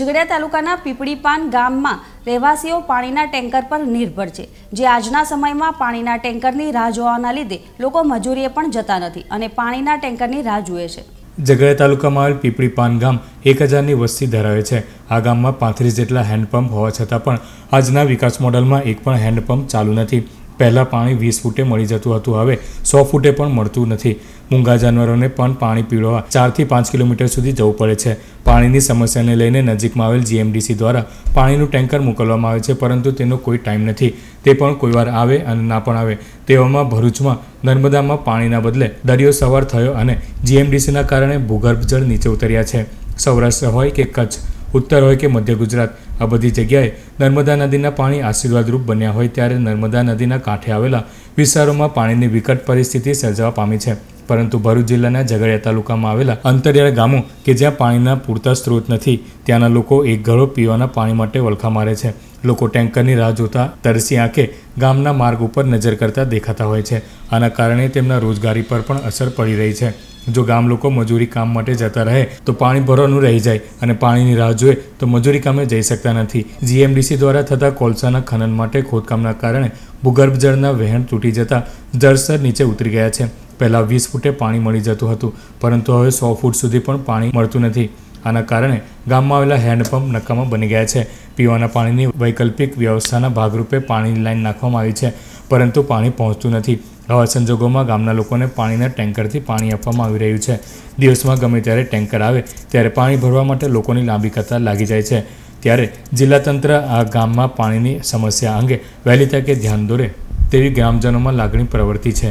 ઝઘડિયા તાલુકાના પીપળીપાન ગામમાં રહેવાસીઓ પાણીના ટેન્કર પર નિર્ભર છે જે આજના સમયમાં પાણીના ટેન્કરની રાહ જોવાના લીધે લોકો મજૂરીએ પણ જતા નથી અને પાણીના ટેન્કરની રાહ જુએ છે ઝઘડિયા તાલુકામાં આવેલ પીપળીપાન ગામ એક હજારની વસ્તી ધરાવે છે આ ગામમાં પાંત્રીસ જેટલા હેન્ડપંપ હોવા છતાં પણ આજના વિકાસ મોડલમાં એક પણ હેન્ડપંપ ચાલુ નથી પહેલાં પાણી વીસ ફૂટે મળી જતું હતું હવે સો ફૂટે પણ મળતું નથી મૂંગા જાનવરોને પણ પાણી પીવડાવવા ચારથી પાંચ કિલોમીટર સુધી જવું પડે છે પાણીની સમસ્યાને લઈને નજીકમાં આવેલ જીએમડીસી દ્વારા પાણીનું ટેન્કર મોકલવામાં આવે છે પરંતુ તેનો કોઈ ટાઈમ નથી તે પણ કોઈવાર આવે અને ના પણ આવે તેવામાં ભરૂચમાં નર્મદામાં પાણીના બદલે દરિયો સવાર થયો અને જીએમડીસીના કારણે ભૂગર્ભ જળ નીચે ઉતર્યા છે સૌરાષ્ટ્ર હોય કે કચ્છ ઉત્તર હોય કે મધ્ય ગુજરાત આ બધી જગ્યાએ નર્મદા નદીના પાણી આશીર્વાદરૂપ બન્યા હોય ત્યારે નર્મદા નદીના કાંઠે આવેલા વિસ્તારોમાં પાણીની વિકટ પરિસ્થિતિ સર્જાવા પામી છે પરંતુ ભરૂચ જિલ્લાના ઝઘડિયા તાલુકામાં આવેલા અંતરિયાળ ગામો કે જ્યાં પાણીના પૂરતા સ્ત્રોત નથી ત્યાંના લોકો એક ઘડો પીવાના પાણી માટે વલખા મારે છે લોકો ટેન્કરની રાહ જોતા તરસી આંખે ગામના માર્ગ ઉપર નજર કરતા દેખાતા હોય છે આના કારણે તેમના રોજગારી પર પણ અસર પડી રહી છે જો ગામ લોકો મજૂરી કામ માટે જતા રહે તો પાણી ભરવાનું રહી જાય અને પાણીની રાહ જોઈએ તો મજૂરી કામે જઈ શકતા નથી જીએમડીસી દ્વારા થતા કોલસાના ખનન માટે ખોદકામના કારણે ભૂગર્ભ જળના વહેણ તૂટી જતા જળસ્તર નીચે ઉતરી ગયા છે પહેલાં વીસ ફૂટે પાણી મળી જતું હતું પરંતુ હવે સો ફૂટ સુધી પણ પાણી મળતું નથી આના કારણે ગામમાં આવેલા હેન્ડપંપ નકામા બની ગયા છે પીવાના પાણીની વૈકલ્પિક વ્યવસ્થાના ભાગરૂપે પાણીની લાઈન નાખવામાં આવી છે પરંતુ પાણી પહોંચતું નથી આવા સંજોગોમાં ગામના લોકોને પાણીના ટેન્કરથી પાણી આપવામાં આવી રહ્યું છે દિવસમાં ગમે ત્યારે ટેન્કર આવે ત્યારે પાણી ભરવા માટે લોકોની લાંબી કતાર લાગી જાય છે ત્યારે જિલ્લા તંત્ર આ ગામમાં પાણીની સમસ્યા અંગે વહેલી તકે ધ્યાન દોરે તેવી ગ્રામજનોમાં લાગણી પ્રવર્તી છે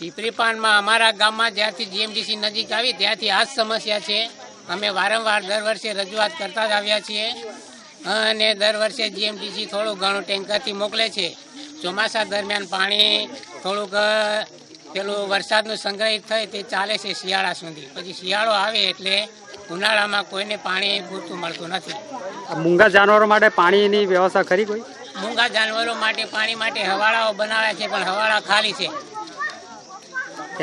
પીપરીપાનમાં અમારા ગામમાં જ્યાંથી જીએમડીસી નજીક આવી ત્યાંથી આ જ સમસ્યા છે અમે વારંવાર દર વર્ષે રજૂઆત કરતા જ આવ્યા છીએ અને દર વર્ષે જીએમડીસી થોડું ઘણું ટેન્કરથી મોકલે છે ચોમાસા દરમિયાન પાણી થોડુંક પેલું વરસાદનું સંગ્રહિત થાય તે ચાલે છે શિયાળા સુધી પછી શિયાળો આવે એટલે ઉનાળામાં કોઈને પાણી પૂરતું મળતું નથી મૂંગા જાનવરો માટે પાણીની વ્યવસ્થા ખરી કોઈ મૂંગા જાનવરો માટે પાણી માટે હવાળાઓ બનાવ્યા છે પણ હવાળા ખાલી છે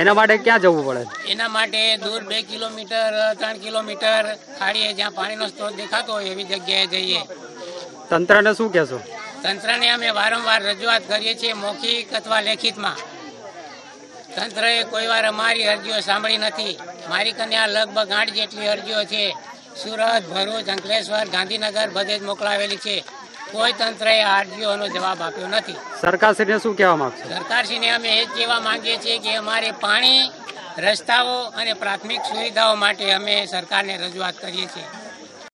એના માટે ક્યાં જવું પડે એના માટે દૂર બે કિલોમીટર ત્રણ કિલોમીટર ખાડીએ જ્યાં પાણીનો સ્ત્રોત દેખાતો હોય એવી જગ્યાએ જઈએ તંત્રને શું કહેશો તંત્રને અમે વારંવાર રજૂઆત કરીએ છીએ મૌખિક અથવા લેખિતમાં તંત્રએ કોઈ વાર અમારી અરજીઓ સાંભળી નથી મારી કન્યા લગભગ આઠ જેટલી અરજીઓ છે સુરત ભરૂચ અંકલેશ્વર ગાંધીનગર બધે જ મોકલાવેલી છે કોઈ તંત્રએ અરજીઓનો જવાબ આપ્યો નથી સરકારશ્રીને શું કહેવા માંગશે સરકારશ્રીને અમે એ જ કહેવા માંગીએ છીએ કે અમારે પાણી રસ્તાઓ અને પ્રાથમિક સુવિધાઓ માટે અમે સરકારને રજૂઆત કરીએ છીએ